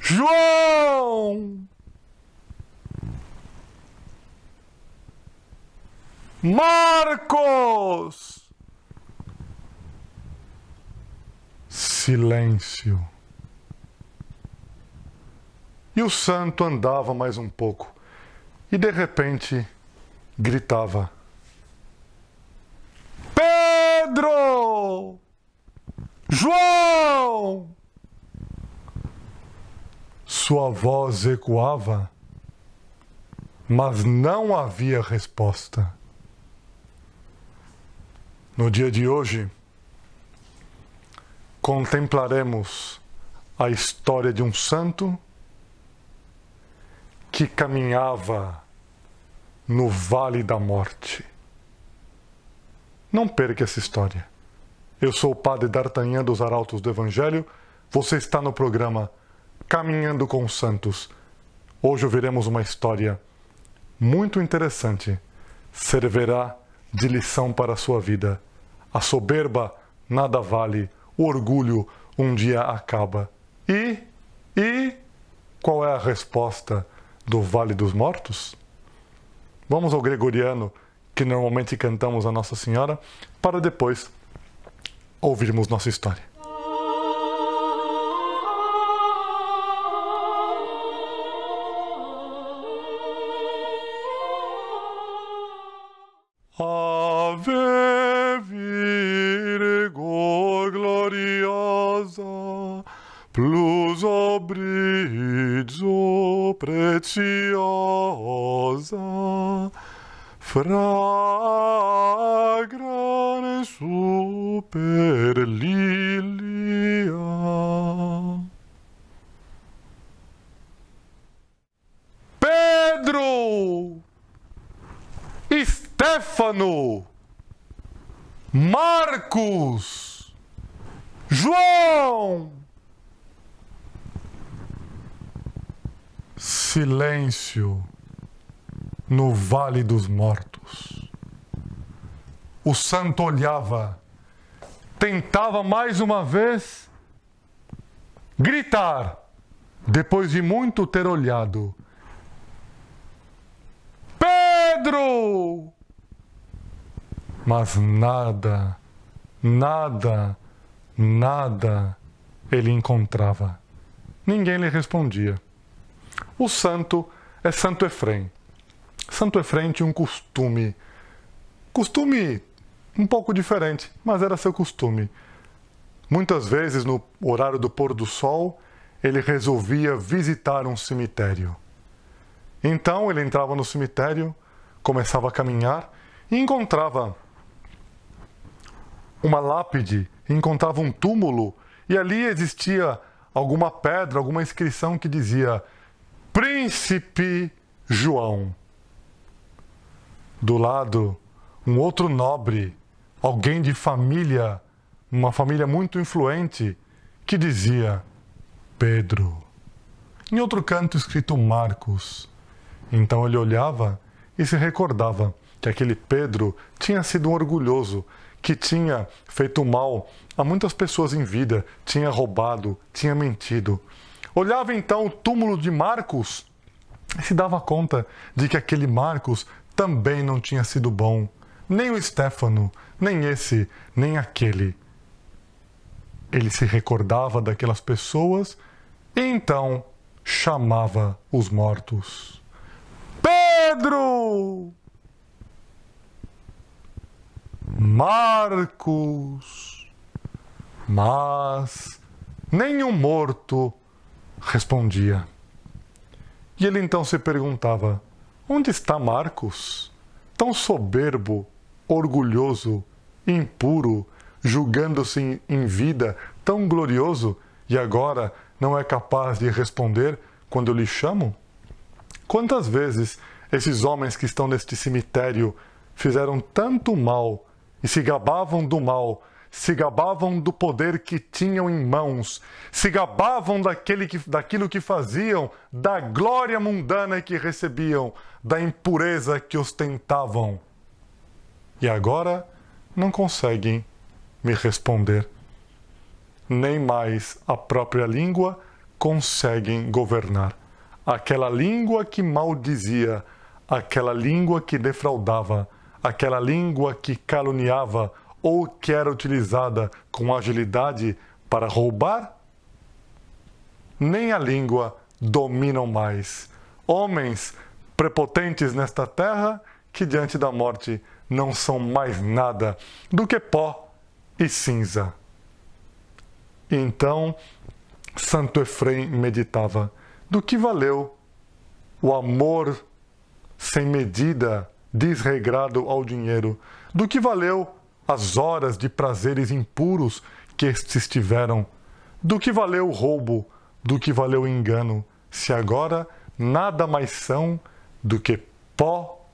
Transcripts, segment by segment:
João. Marcos. Silêncio. E o santo andava mais um pouco e de repente gritava: Pedro! João! Sua voz ecoava, mas não havia resposta. No dia de hoje, contemplaremos a história de um santo que caminhava no vale da morte. Não perca essa história. Eu sou o padre D'Artagnan dos Arautos do Evangelho. Você está no programa Caminhando com os Santos. Hoje ouviremos uma história muito interessante. Servirá de lição para a sua vida. A soberba nada vale, o orgulho um dia acaba. E e qual é a resposta do Vale dos Mortos? Vamos ao gregoriano que normalmente cantamos a Nossa Senhora para depois ouvirmos nossa história. Ave Virgo gloriosa, plus obrizzo preciosa fragrare super lilia. Pedro! Stefano! Marcos! João! Silêncio no vale dos mortos. O santo olhava, tentava mais uma vez gritar, depois de muito ter olhado. Pedro! Mas nada, nada, nada ele encontrava. Ninguém lhe respondia. O santo é Santo Efrem. Santo Efrem tinha um costume. Costume um pouco diferente, mas era seu costume. Muitas vezes, no horário do pôr do sol, ele resolvia visitar um cemitério. Então ele entrava no cemitério, começava a caminhar e encontrava uma lápide, encontrava um túmulo e ali existia alguma pedra, alguma inscrição que dizia Príncipe João do lado um outro nobre, alguém de família, uma família muito influente, que dizia Pedro. Em outro canto, escrito Marcos. Então ele olhava e se recordava que aquele Pedro tinha sido um orgulhoso, que tinha feito mal a muitas pessoas em vida, tinha roubado, tinha mentido. Olhava então o túmulo de Marcos e se dava conta de que aquele Marcos também não tinha sido bom. Nem o Stefano, nem esse, nem aquele. Ele se recordava daquelas pessoas e então chamava os mortos. Pedro! Marcos! Mas nenhum morto respondia. E ele então se perguntava: Onde está Marcos? Tão soberbo, orgulhoso, impuro, julgando-se em vida, tão glorioso, e agora não é capaz de responder quando eu lhe chamo? Quantas vezes esses homens que estão neste cemitério fizeram tanto mal e se gabavam do mal se gabavam do poder que tinham em mãos, se gabavam daquele que, daquilo que faziam, da glória mundana que recebiam, da impureza que ostentavam. E agora não conseguem me responder. Nem mais a própria língua conseguem governar. Aquela língua que maldizia, aquela língua que defraudava, aquela língua que caluniava, ou que era utilizada com agilidade para roubar? Nem a língua dominam mais. Homens prepotentes nesta terra que diante da morte não são mais nada do que pó e cinza. Então, Santo Efrem meditava: do que valeu o amor sem medida, desregrado ao dinheiro? Do que valeu as horas de prazeres impuros que estes tiveram. Do que valeu o roubo, do que valeu o engano, se agora nada mais são do que pó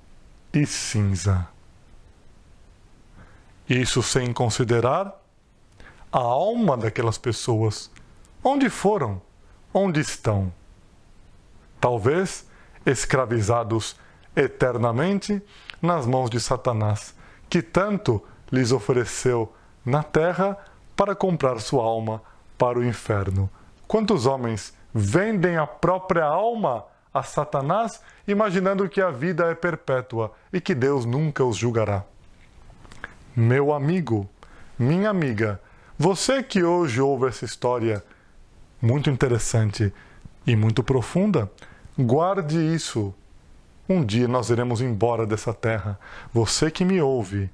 e cinza. Isso sem considerar a alma daquelas pessoas. Onde foram? Onde estão? Talvez escravizados eternamente nas mãos de Satanás, que tanto lhes ofereceu na terra para comprar sua alma para o inferno. Quantos homens vendem a própria alma a Satanás, imaginando que a vida é perpétua e que Deus nunca os julgará? Meu amigo, minha amiga, você que hoje ouve essa história muito interessante e muito profunda, guarde isso. Um dia nós iremos embora dessa terra. Você que me ouve,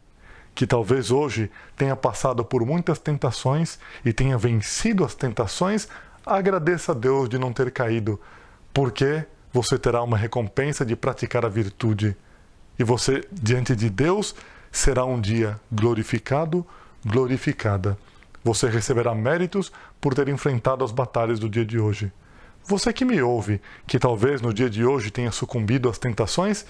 que talvez hoje tenha passado por muitas tentações e tenha vencido as tentações, agradeça a Deus de não ter caído, porque você terá uma recompensa de praticar a virtude. E você, diante de Deus, será um dia glorificado, glorificada. Você receberá méritos por ter enfrentado as batalhas do dia de hoje. Você que me ouve, que talvez no dia de hoje tenha sucumbido às tentações,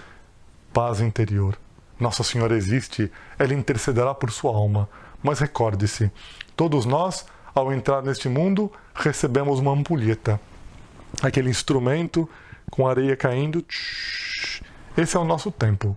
paz interior. Nossa Senhora existe, ela intercederá por sua alma. Mas recorde-se, todos nós, ao entrar neste mundo, recebemos uma ampulheta aquele instrumento com areia caindo. Esse é o nosso tempo.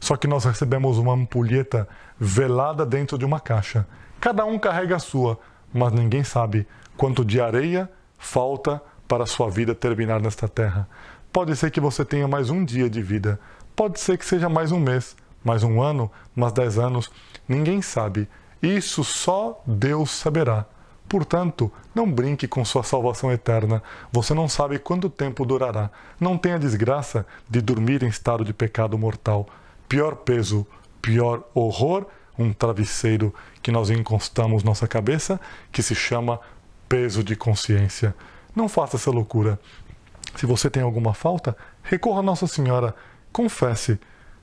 Só que nós recebemos uma ampulheta velada dentro de uma caixa. Cada um carrega a sua, mas ninguém sabe quanto de areia falta para a sua vida terminar nesta terra. Pode ser que você tenha mais um dia de vida, pode ser que seja mais um mês, mais um ano, mais dez anos, ninguém sabe. Isso só Deus saberá. Portanto, não brinque com sua salvação eterna. Você não sabe quanto tempo durará. Não tenha desgraça de dormir em estado de pecado mortal. Pior peso, pior horror, um travesseiro que nós encostamos nossa cabeça, que se chama peso de consciência. Não faça essa loucura. Se você tem alguma falta, recorra a Nossa Senhora, confesse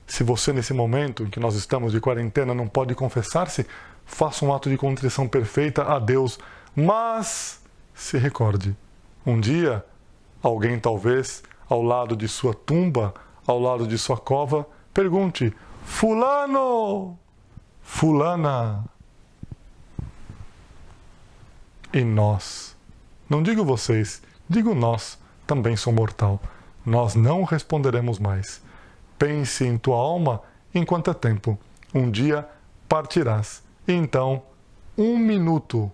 se você, nesse momento em que nós estamos de quarentena, não pode confessar-se, faça um ato de contrição perfeita a Deus, mas se recorde: um dia, alguém talvez, ao lado de sua tumba, ao lado de sua cova, pergunte: Fulano! Fulana! E nós? Não digo vocês, digo nós, também sou mortal. Nós não responderemos mais. Pense em tua alma enquanto é tempo. Um dia partirás. E então, um minuto,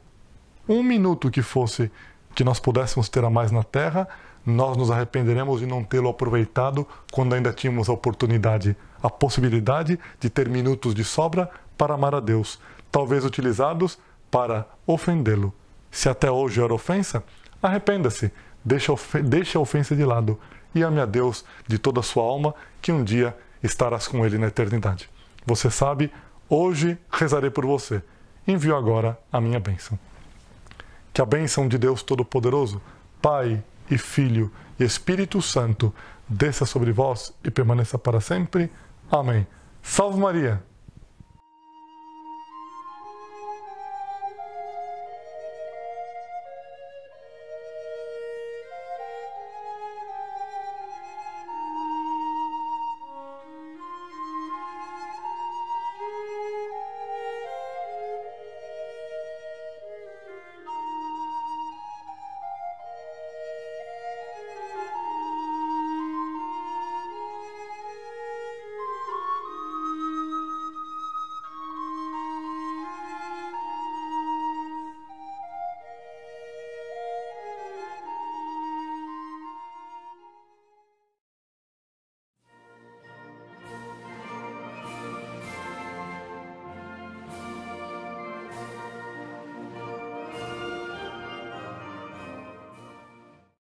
um minuto que fosse que nós pudéssemos ter a mais na terra, nós nos arrependeremos de não tê-lo aproveitado quando ainda tínhamos a oportunidade, a possibilidade de ter minutos de sobra para amar a Deus, talvez utilizados para ofendê-lo. Se até hoje era ofensa, arrependa-se deixa, deixa a ofensa de lado e ame a Deus de toda a sua alma, que um dia estarás com Ele na eternidade. Você sabe, hoje rezarei por você. Envio agora a minha bênção. Que a bênção de Deus Todo-Poderoso, Pai e Filho e Espírito Santo, desça sobre vós e permaneça para sempre. Amém. Salve Maria!